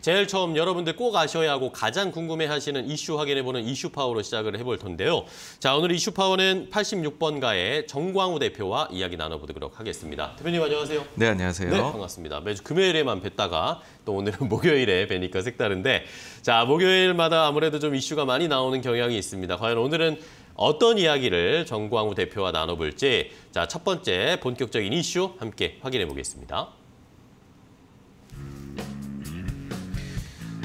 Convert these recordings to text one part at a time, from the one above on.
제일 처음 여러분들 꼭 아셔야 하고 가장 궁금해하시는 이슈 확인해보는 이슈 파워로 시작을 해볼 텐데요. 자 오늘 이슈 파워는 86번가의 정광우 대표와 이야기 나눠보도록 하겠습니다. 대표님 안녕하세요. 네 안녕하세요. 네 반갑습니다. 매주 금요일에만 뵀다가또 오늘은 목요일에 뵈니까 색다른데 자 목요일마다 아무래도 좀 이슈가 많이 나오는 경향이 있습니다. 과연 오늘은 어떤 이야기를 정광우 대표와 나눠볼지 자 첫 번째 본격적인 이슈 함께 확인해 보겠습니다.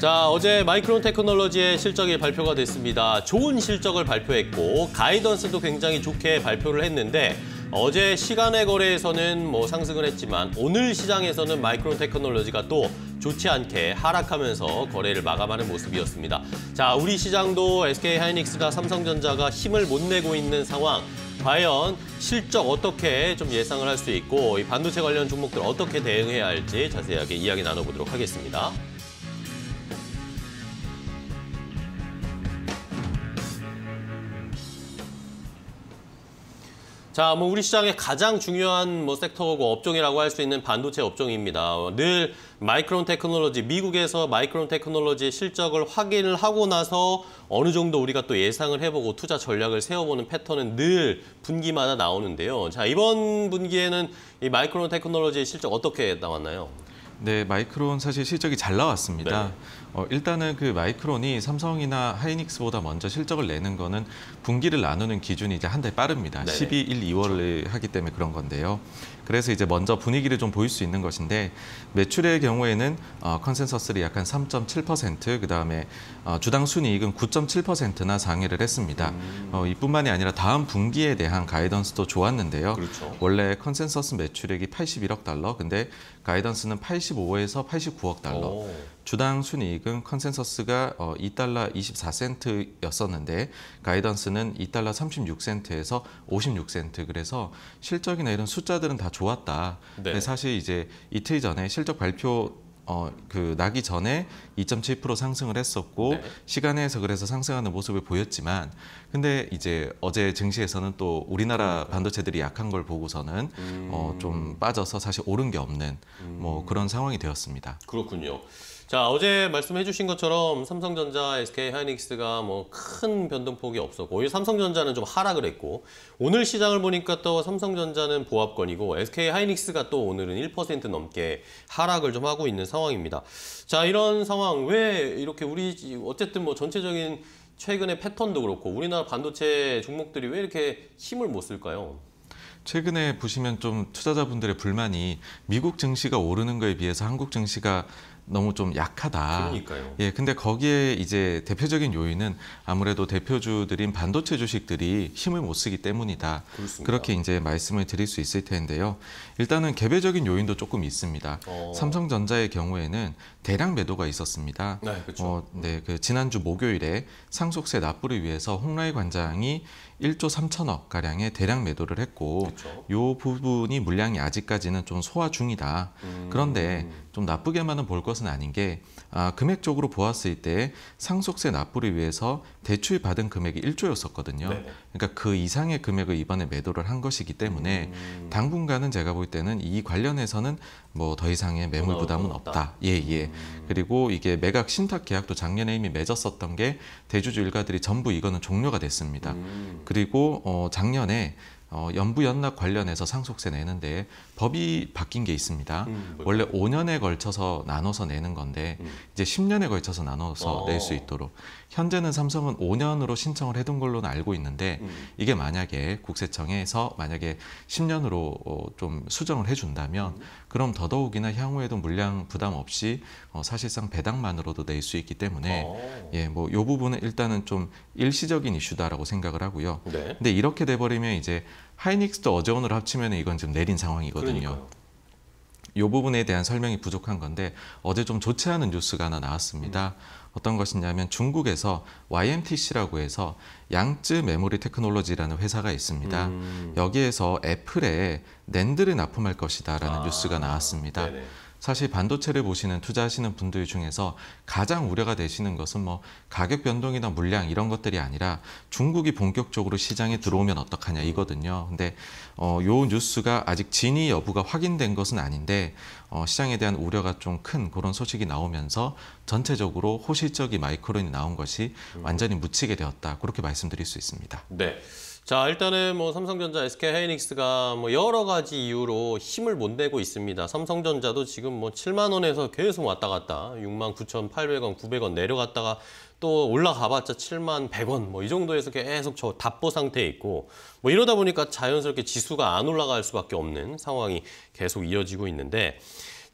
자, 어제 마이크론 테크놀로지의 실적이 발표가 됐습니다. 좋은 실적을 발표했고 가이던스도 굉장히 좋게 발표를 했는데 어제 시간의 거래에서는 뭐 상승을 했지만 오늘 시장에서는 마이크론 테크놀로지가 또 좋지 않게 하락하면서 거래를 마감하는 모습이었습니다. 자, 우리 시장도 SK 하이닉스가 삼성전자가 힘을 못 내고 있는 상황. 과연 실적 어떻게 좀 예상을 할 수 있고 이 반도체 관련 종목들 어떻게 대응해야 할지 자세하게 이야기 나눠보도록 하겠습니다. 자, 뭐 우리 시장의 가장 중요한 뭐 섹터고 업종이라고 할 수 있는 반도체 업종입니다. 늘 마이크론 테크놀로지, 미국에서 마이크론 테크놀로지의 실적을 확인을 하고 나서 어느 정도 우리가 또 예상을 해보고 투자 전략을 세워보는 패턴은 늘 분기마다 나오는데요. 자, 이번 분기에는 이 마이크론 테크놀로지의 실적 어떻게 나왔나요? 네, 마이크론 사실 실적이 잘 나왔습니다. 네. 어, 일단은 그 마이크론이 삼성이나 하이닉스보다 먼저 실적을 내는 거는 분기를 나누는 기준이 이제 한 달 빠릅니다. 네네. 12, 1, 2월을 그렇죠. 하기 때문에 그런 건데요. 그래서 이제 먼저 분위기를 좀 보일 수 있는 것인데 매출의 경우에는 어, 컨센서스를 약한 3.7% 그다음에 어, 주당 순이익은 9.7%나 상회를 했습니다. 음. 어, 이뿐만이 아니라 다음 분기에 대한 가이던스도 좋았는데요. 그렇죠. 원래 컨센서스 매출액이 81억 달러 근데 가이던스는 85에서 89억 달러. 오. 주당 순이익은 컨센서스가 2달러 어, 24센트였었는데 가이던스는 2달러 36센트에서 56센트 그래서 실적이나 이런 숫자들은 다 좋았다. 네. 근데 사실 이제 이틀 전에 실적 발표 어, 그 나기 전에 2.7% 상승을 했었고 네. 시간에서 그래서 상승하는 모습을 보였지만 근데 이제 어제 증시에서는 또 우리나라 음. 반도체들이 약한 걸 보고서는 어, 음. 어, 좀 빠져서 사실 오른 게 없는 뭐 음. 뭐 그런 상황이 되었습니다. 그렇군요. 자 어제 말씀해 주신 것처럼 삼성전자, SK하이닉스가 뭐 큰 변동폭이 없었고 오히려 삼성전자는 좀 하락을 했고 오늘 시장을 보니까 또 삼성전자는 보합권이고 SK하이닉스가 또 오늘은 1% 넘게 하락을 좀 하고 있는 상황입니다. 자 이런 상황 왜 이렇게 우리 어쨌든 뭐 전체적인 최근의 패턴도 그렇고 우리나라 반도체 종목들이 왜 이렇게 힘을 못 쓸까요? 최근에 보시면 좀 투자자분들의 불만이 미국 증시가 오르는 거에 비해서 한국 증시가 너무 좀 약하다. 그러니까요. 예, 근데 거기에 이제 대표적인 요인은 아무래도 대표주들인 반도체 주식들이 힘을 못 쓰기 때문이다. 그렇습니다. 그렇게 이제 말씀을 드릴 수 있을 텐데요. 일단은 개별적인 요인도 조금 있습니다. 어... 삼성전자의 경우에는 대량 매도가 있었습니다. 네, 그렇죠. 어, 네, 그 지난주 목요일에 상속세 납부를 위해서 홍라이 관장이 1조 3천억 가량의 대량 매도를 했고, 그렇죠. 요 부분이 물량이 아직까지는 좀 소화 중이다. 음... 그런데 좀 나쁘게만은 볼 것은 아닌 게 아, 금액적으로 보았을 때 상속세 납부를 위해서 대출 받은 금액이 1조였었거든요. 네네. 그러니까 그 이상의 금액을 이번에 매도를 한 것이기 때문에 음... 당분간은 제가 볼 때는 이 관련해서는 뭐 더 이상의 매물 부담은 없다. 예예. 예. 음... 그리고 이게 매각 신탁 계약도 작년에 이미 맺었었던 게 대주주 일가들이 전부 이거는 종료가 됐습니다. 음... 그리고 어, 작년에 어, 연부연납 관련해서 상속세 내는데 법이 바뀐 게 있습니다. 음, 원래 5년에 걸쳐서 나눠서 내는 건데 음. 이제 10년에 걸쳐서 나눠서 어. 낼수 있도록 현재는 삼성은 5년으로 신청을 해둔 걸로는 알고 있는데 음. 이게 만약에 국세청에서 만약에 10년으로 어, 좀 수정을 해준다면 음. 그럼 더더욱이나 향후에도 물량 부담 없이 어, 사실상 배당만으로도 낼 수 있기 때문에 어. 예, 뭐 요 부분은 일단은 좀 일시적인 이슈다라고 생각을 하고요. 네. 근데 이렇게 돼버리면 이제 하이닉스도 어제오늘 합치면 이건 지금 내린 상황이거든요. 그러니까요. 이 부분에 대한 설명이 부족한 건데 어제 좀 좋지 않은 뉴스가 하나 나왔습니다. 음. 어떤 것이냐면 중국에서 YMTC라고 해서 양쯔 메모리 테크놀로지라는 회사가 있습니다. 음. 여기에서 애플에 낸드를 납품할 것이다라는 아. 뉴스가 나왔습니다. 네네. 사실 반도체를 보시는 투자하시는 분들 중에서 가장 우려가 되시는 것은 뭐 가격 변동이나 물량 이런 것들이 아니라 중국이 본격적으로 시장에 들어오면 어떡하냐 이거든요. 근데 어, 요 뉴스가 아직 진위 여부가 확인된 것은 아닌데 어, 시장에 대한 우려가 좀 큰 그런 소식이 나오면서 전체적으로 호실적이 마이크론이 나온 것이 완전히 묻히게 되었다. 그렇게 말씀드릴 수 있습니다. 네. 자 일단은 뭐 삼성전자, SK 하이닉스가 뭐 여러 가지 이유로 힘을 못 내고 있습니다. 삼성전자도 지금 뭐 7만 원에서 계속 왔다 갔다 6만 9,800원, 900원 내려갔다가 또 올라가봤자 7만 100원 뭐 이 정도에서 계속 저 답보 상태에 있고 뭐 이러다 보니까 자연스럽게 지수가 안 올라갈 수밖에 없는 상황이 계속 이어지고 있는데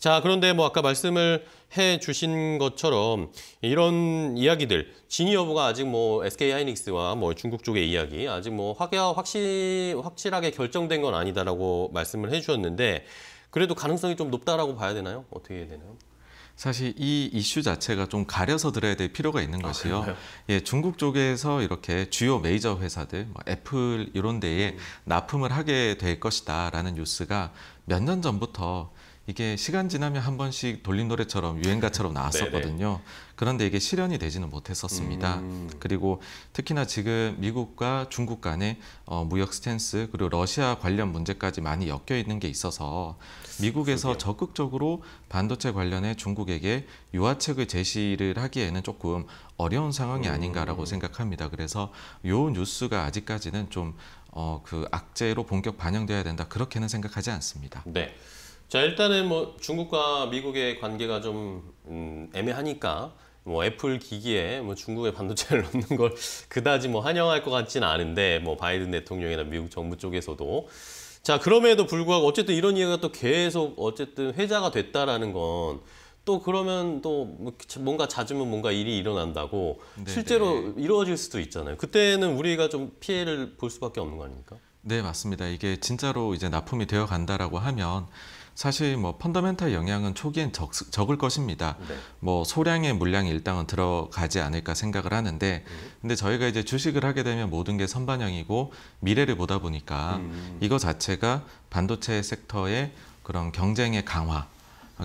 자, 그런데 뭐 아까 말씀을 해 주신 것처럼 이런 이야기들 진위 여부가 아직 뭐 SK 하이닉스와 뭐 중국 쪽의 이야기 아직 뭐 확야 확실 확실하게 결정된 건 아니다라고 말씀을 해 주셨는데 그래도 가능성이 좀 높다라고 봐야 되나요? 어떻게 해야 되나요? 사실 이 이슈 자체가 좀 가려서 들어야 될 필요가 있는 아, 것이요. 아, 예, 중국 쪽에서 이렇게 주요 메이저 회사들, 뭐 애플 이런 데에 음. 납품을 하게 될 것이다라는 뉴스가 몇 년 전부터 이게 시간 지나면 한 번씩 돌림 노래처럼 유행가처럼 네, 네. 나왔었거든요. 그런데 이게 실현이 되지는 못했었습니다. 음. 그리고 특히나 지금 미국과 중국 간의 어, 무역 스탠스 그리고 러시아 관련 문제까지 많이 엮여 있는 게 있어서 미국에서 그게. 적극적으로 반도체 관련해 중국에게 유화책을 제시를 하기에는 조금 어려운 상황이 아닌가라고 음. 생각합니다. 그래서 요 뉴스가 아직까지는 좀 어, 그 악재로 본격 반영돼야 된다 그렇게는 생각하지 않습니다. 네. 자 일단은 뭐 중국과 미국의 관계가 좀 음, 애매하니까 뭐 애플 기기에 뭐 중국의 반도체를 넣는 걸 그다지 뭐 환영할 것 같지는 않은데 뭐 바이든 대통령이나 미국 정부 쪽에서도 자 그럼에도 불구하고 어쨌든 이런 이야기가 또 계속 어쨌든 회자가 됐다라는 건. 또 그러면 또 뭐 뭔가 잦으면 뭔가 일이 일어난다고 네네. 네. 실제로 이루어질 수도 있잖아요. 그때는 우리가 좀 피해를 볼 수밖에 없는 거 아닙니까? 네, 맞습니다. 이게 진짜로 이제 납품이 되어 간다라고 하면 사실 뭐 펀더멘탈 영향은 초기엔 적, 적을 것입니다. 네. 뭐 소량의 물량이 일당은 들어가지 않을까 생각을 하는데 음. 근데 저희가 이제 주식을 하게 되면 모든 게 선반영이고 미래를 보다 보니까 음. 음. 이거 자체가 반도체 섹터의 그런 경쟁의 강화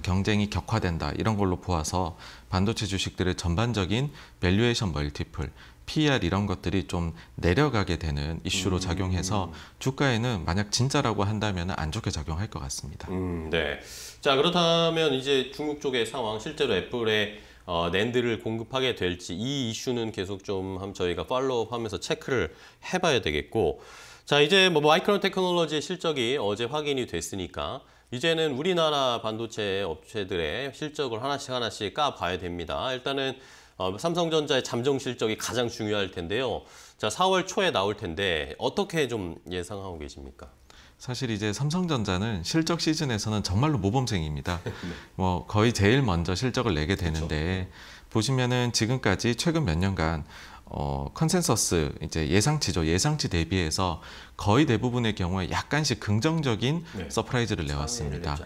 경쟁이 격화된다 이런 걸로 보아서 반도체 주식들의 전반적인 밸류에이션 멀티플 PR 이런 것들이 좀 내려가게 되는 이슈로 음. 작용해서 주가에는 만약 진짜라고 한다면 안 좋게 작용할 것 같습니다. 음, 네. 자 그렇다면 이제 중국 쪽의 상황 실제로 애플의 어, 낸드를 공급하게 될지 이 이슈는 계속 좀 저희가 팔로우하면서 체크를 해봐야 되겠고 자 이제 뭐 마이크론 뭐 테크놀로지의 실적이 어제 확인이 됐으니까 이제는 우리나라 반도체 업체들의 실적을 하나씩 하나씩 까봐야 됩니다. 일단은 어, 삼성전자의 잠정 실적이 가장 중요할 텐데요. 자, 4월 초에 나올 텐데 어떻게 좀 예상하고 계십니까? 사실 이제 삼성전자는 실적 시즌에서는 정말로 모범생입니다. 네. 뭐 거의 제일 먼저 실적을 내게 되는데 그렇죠. 보시면은 지금까지 최근 몇 년간 어, 컨센서스 이제 예상치죠. 예상치 대비해서 거의 대부분의 경우에 약간씩 긍정적인 네. 서프라이즈를 내왔습니다.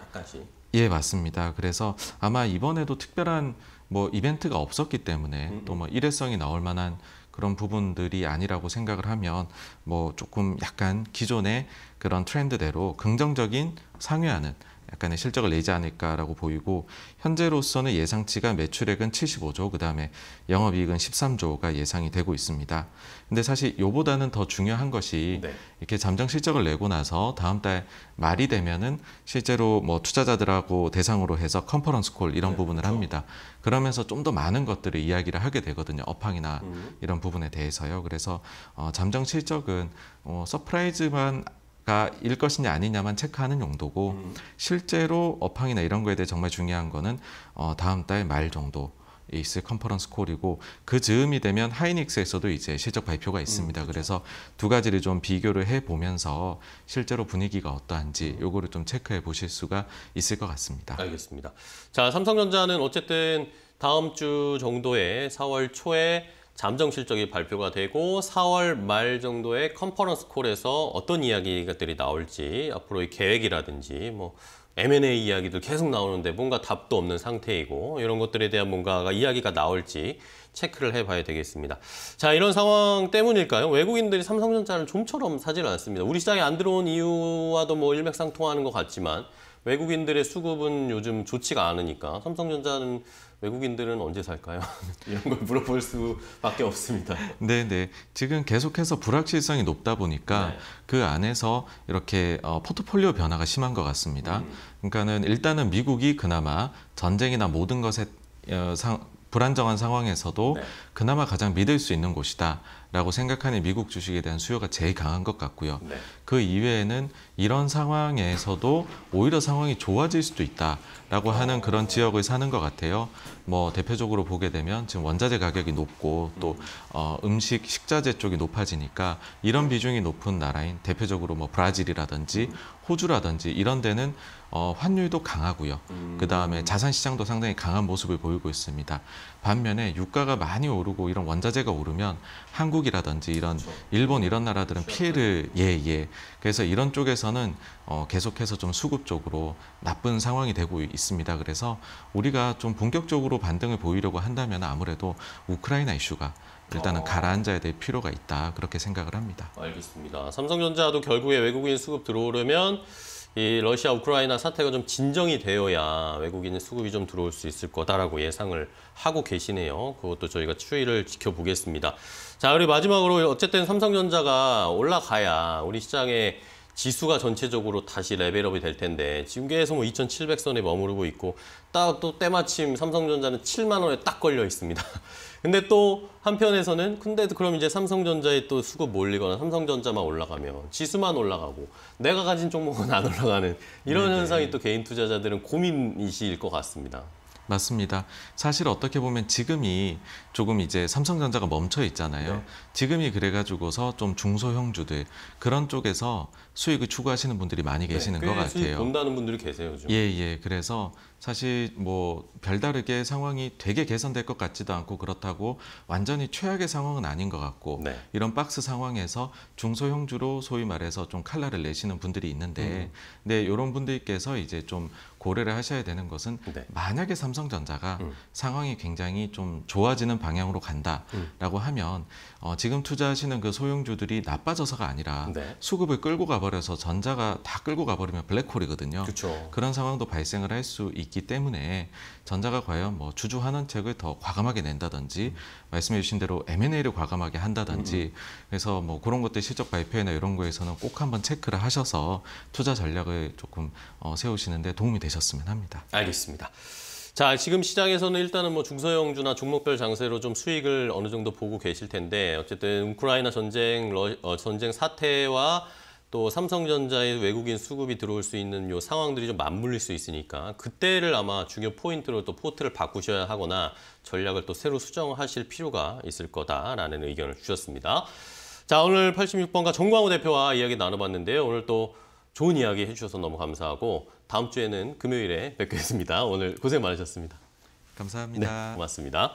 예, 맞습니다. 그래서 아마 이번에도 특별한 뭐 이벤트가 없었기 때문에 음, 또뭐 음. 일회성이 나올 만한 그런 부분들이 아니라고 생각을 하면 뭐 조금 약간 기존의 그런 트렌드대로 긍정적인 상회하는 약간의 실적을 내지 않을까라고 보이고 현재로서는 예상치가 매출액은 75조 그다음에 영업이익은 13조가 예상이 되고 있습니다. 근데 사실 요보다는 더 중요한 것이 네. 이렇게 잠정 실적을 내고 나서 다음 달 말이 되면은 실제로 뭐 투자자들하고 대상으로 해서 컨퍼런스 콜 이런 네, 부분을 그렇죠. 합니다. 그러면서 좀 더 많은 것들을 이야기를 하게 되거든요. 업황이나 음. 이런 부분에 대해서요. 그래서 어, 잠정 실적은 어, 서프라이즈만 가일 것이냐 아니냐만 체크하는 용도고 음. 실제로 업황이나 이런 거에 대해 정말 중요한 거는 어, 다음 달 말 정도 있을 컨퍼런스 콜이고 그 즈음이 되면 하이닉스에서도 이제 실적 발표가 있습니다. 음, 그래서두 가지를 좀 비교를 해 보면서 실제로 분위기가 어떠한지 음. 요거를 좀 체크해 보실 수가 있을 것 같습니다. 알겠습니다. 자, 삼성전자는 어쨌든 다음 주 정도에 4월 초에 잠정 실적이 발표가 되고 4월 말 정도에 컨퍼런스 콜에서 어떤 이야기들이 나올지 앞으로의 계획이라든지 뭐 M&A 이야기도 계속 나오는데 뭔가 답도 없는 상태이고 이런 것들에 대한 뭔가가 이야기가 나올지 체크를 해봐야 되겠습니다. 자 이런 상황 때문일까요? 외국인들이 삼성전자를 좀처럼 사지를 않습니다. 우리 시장에 안 들어온 이유와도 뭐 일맥상통하는 것 같지만 외국인들의 수급은 요즘 좋지가 않으니까 삼성전자는 외국인들은 언제 살까요? 이런 걸 물어볼 수밖에 없습니다. 네, 네. 지금 계속해서 불확실성이 높다 보니까 네. 그 안에서 이렇게 어, 포트폴리오 변화가 심한 것 같습니다. 음. 그러니까는 일단은 미국이 그나마 전쟁이나 모든 것에 어, 상, 불안정한 상황에서도 네. 그나마 가장 믿을 수 있는 곳이다라고 생각하는 미국 주식에 대한 수요가 제일 강한 것 같고요. 네. 그 이외에는 이런 상황에서도 오히려 상황이 좋아질 수도 있다라고 하는 그런 지역을 사는 것 같아요. 뭐 대표적으로 보게 되면 지금 원자재 가격이 높고 또 어, 음식 식자재 쪽이 높아지니까 이런 비중이 높은 나라인 대표적으로 뭐 브라질이라든지 호주라든지 이런 데는 어, 환율도 강하고요. 음. 그 다음에 자산 시장도 상당히 강한 모습을 보이고 있습니다. 반면에 유가가 많이 오르고 이런 원자재가 오르면 한국이라든지 이런 그렇죠. 일본 이런 나라들은 그렇죠. 피해를 예예. 예. 그래서 이런 쪽에서는 어, 계속해서 좀 수급 쪽으로 나쁜 상황이 되고 있습니다. 그래서 우리가 좀 본격적으로 반등을 보이려고 한다면 아무래도 우크라이나 이슈가 일단은 어... 가라앉아야 될 필요가 있다 그렇게 생각을 합니다. 알겠습니다. 삼성전자도 결국에 외국인 수급 들어오려면 이 러시아 우크라이나 사태가 좀 진정이 되어야 외국인 의 수급이 좀 들어올 수 있을 거다라고 예상을 하고 계시네요. 그것도 저희가 추이를 지켜보겠습니다. 자, 우리 마지막으로 어쨌든 삼성전자가 올라가야 우리 시장에 지수가 전체적으로 다시 레벨업이 될 텐데 지금 계속 뭐 2,700선에 머무르고 있고 딱 또 때마침 삼성전자는 7만 원에 딱 걸려 있습니다. 근데 또 한편에서는 근데 그럼 이제 삼성전자에 또 수급 몰리거나 삼성전자만 올라가면 지수만 올라가고 내가 가진 종목은 안 올라가는 이런 네네. 네. 현상이 또 개인 투자자들은 고민이실 것 같습니다. 맞습니다. 사실 어떻게 보면 지금이 조금 이제 삼성전자가 멈춰 있잖아요. 네. 지금이 그래가지고서 좀 중소형주들 그런 쪽에서 수익을 추구하시는 분들이 많이 네, 계시는 네, 것 같아요. 본다는 분들이 계세요. 요 예, 예. 그래서 사실 뭐 별다르게 상황이 되게 개선될 것 같지도 않고 그렇다고 완전히 최악의 상황은 아닌 것 같고 네. 이런 박스 상황에서 중소형주로 소위 말해서 좀 칼날을 내시는 분들이 있는데, 음. 네, 이런 분들께서 이제 좀 고려를 하셔야 되는 것은 네. 만약에 삼성전자가 음. 상황이 굉장히 좀 좋아지는 방향으로 간다라고 음. 하면 어, 지금 투자하시는 그 소형주들이 나빠져서가 아니라 네. 수급을 끌고 가버려서 전자가 다 끌고 가버리면 블랙홀이거든요. 그쵸. 그런 상황도 발생을 할 수 있기 때문에 전자가 과연 뭐 주주 환원책을 더 과감하게 낸다든지 음. 말씀해 주신 대로 M&A를 과감하게 한다든지 음, 음. 그래서 뭐 그런 것들 실적 발표회나 이런 거에서는 꼭 한번 체크를 하셔서 투자 전략을 조금 어, 세우시는데 도움이 되실 보셨으면 합니다. 알겠습니다. 자, 지금 시장에서는 일단은 뭐 중소형주나 종목별 장세로 좀 수익을 어느 정도 보고 계실 텐데 어쨌든 우크라이나 전쟁 러, 어, 전쟁 사태와 또 삼성전자의 외국인 수급이 들어올 수 있는 요 상황들이 좀 맞물릴 수 있으니까 그때를 아마 중요 포인트로 또 포트를 바꾸셔야 하거나 전략을 또 새로 수정하실 필요가 있을 거다라는 의견을 주셨습니다. 자, 오늘 86번가 정광호 대표와 이야기 나눠봤는데요. 오늘 또 좋은 이야기 해주셔서 너무 감사하고 다음 주에는 금요일에 뵙겠습니다. 오늘 고생 많으셨습니다. 감사합니다. 네, 고맙습니다.